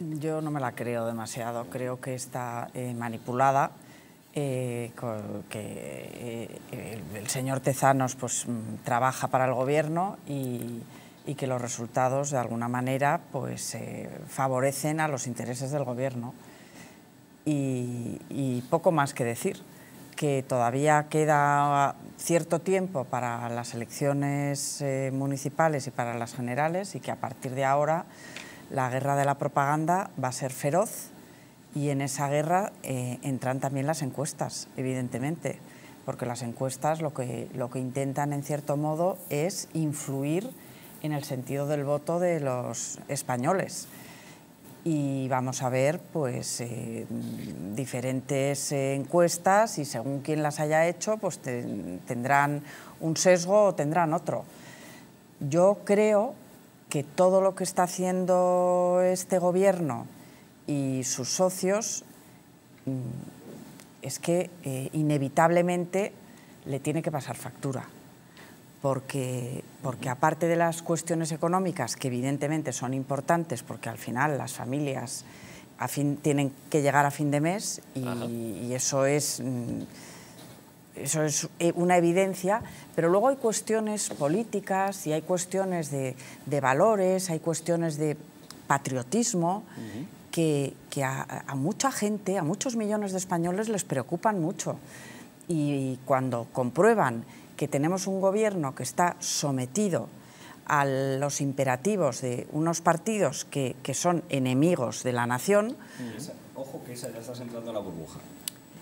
Yo no me la creo demasiado, creo que está eh, manipulada, eh, que eh, el, señor Tezanos pues, mm, trabaja para el gobierno y, que los resultados de alguna manera pues, favorecen a los intereses del gobierno. y poco más que decir, que todavía queda cierto tiempo para las elecciones municipales y para las generales y que a partir de ahora la guerra de la propaganda va a ser feroz y en esa guerra eh, entran también las encuestas, evidentemente, porque las encuestas lo que, lo que intentan en cierto modo es influir en el sentido del voto de los españoles. Y vamos a ver pues, eh, diferentes encuestas y según quien las haya hecho, pues tendrán un sesgo o tendrán otro. Yo creo que todo lo que está haciendo este gobierno y sus socios mm, es que eh, inevitablemente le tiene que pasar factura. Porque, porque aparte de las cuestiones económicas, que evidentemente son importantes, porque al final las familias tienen que llegar a fin de mes y, eso es... Mm, eso es eh, una evidencia, pero luego hay cuestiones políticas y hay cuestiones de, valores, hay cuestiones de patriotismo que, a, mucha gente, a muchos millones de españoles les preocupan mucho. Y cuando comprueban que tenemos un gobierno que está sometido a los imperativos de unos partidos que, que son enemigos de la nación... Ojo que esa ya estás entrando a la burbuja.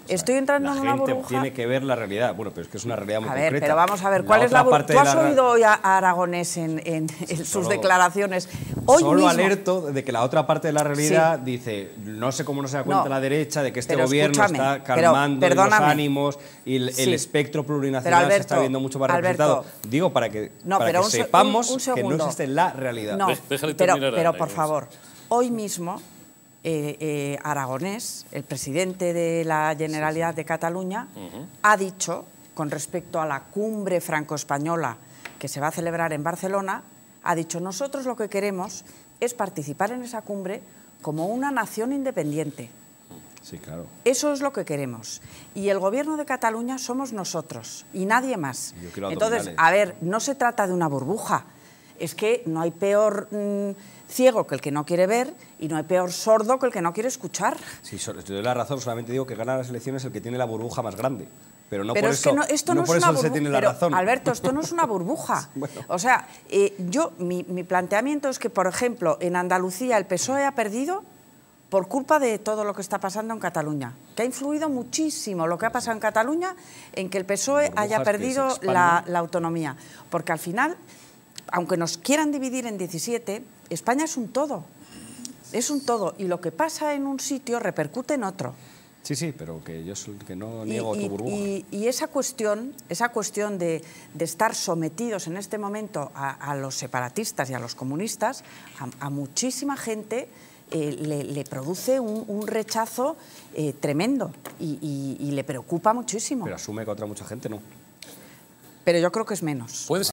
Estoy entrando en una gente tiene que ver la realidad. Bueno, pero es que es una realidad muy a Ver, pero vamos a ver, ¿cuál es la burbuja? Tú has oído hoy a Aragonés en, sus declaraciones. Hoy solo alerto de que la otra parte de la realidad dice, no sé cómo no se da cuenta la derecha de que este gobierno está calmando los ánimos y el, espectro plurinacional se está viendo mucho más representado. Digo, para que, sepamos que no existe la realidad. pero, pero por favor, hoy mismo eh, eh, Aragonés, el presidente de la Generalidad de Cataluña, ha dicho, con respecto a la cumbre franco-española que se va a celebrar en Barcelona, ha dicho, nosotros lo que queremos es participar en esa cumbre como una nación independiente. Sí, claro. Eso es lo que queremos. Y el gobierno de Cataluña somos nosotros y nadie más. Entonces, a ver, no se trata de una burbuja. Es que no hay peor... Mm, ciego que el que no quiere ver y no hay peor sordo que el que no quiere escuchar. Sí, yo doy la razón, solamente digo que gana las elecciones el que tiene la burbuja más grande. Pero no pero por es que esto no, es una burbuja, se tiene la razón. Alberto, esto no es una burbuja. O sea, eh, yo, mi, planteamiento es que, por ejemplo, en Andalucía el PSOE ha perdido por culpa de todo lo que está pasando en Cataluña, que ha influido muchísimo lo que ha pasado en Cataluña en que el PSOE haya perdido la autonomía. Porque al final aunque nos quieran dividir en 17, España es un todo. Es un todo. Y lo que pasa en un sitio repercute en otro. Sí, sí, pero que yo no niego y, tu burbuja. Y, esa cuestión, esa cuestión de, estar sometidos en este momento a, los separatistas y a los comunistas, a, muchísima gente eh, le, produce un, rechazo eh, tremendo y, le preocupa muchísimo. Pero asume que otra mucha gente no. Pero yo creo que es menos.